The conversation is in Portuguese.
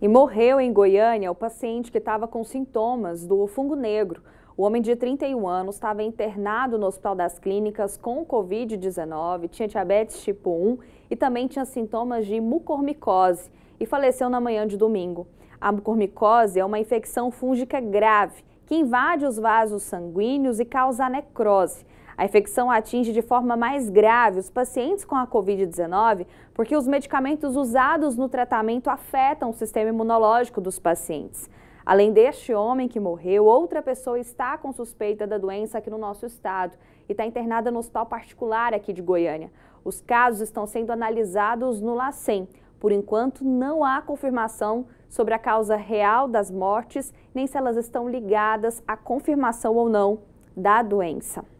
E morreu em Goiânia o paciente que estava com sintomas do fungo negro. O homem de 31 anos estava internado no Hospital das Clínicas com Covid-19, tinha diabetes tipo 1 e também tinha sintomas de mucormicose e faleceu na manhã de domingo. A mucormicose é uma infecção fúngica grave que invade os vasos sanguíneos e causa necrose. A infecção atinge de forma mais grave os pacientes com a Covid-19 porque os medicamentos usados no tratamento afetam o sistema imunológico dos pacientes. Além deste homem que morreu, outra pessoa está com suspeita da doença aqui no nosso estado e está internada no hospital particular aqui de Goiânia. Os casos estão sendo analisados no LACEN, por enquanto, não há confirmação sobre a causa real das mortes, nem se elas estão ligadas à confirmação ou não da doença.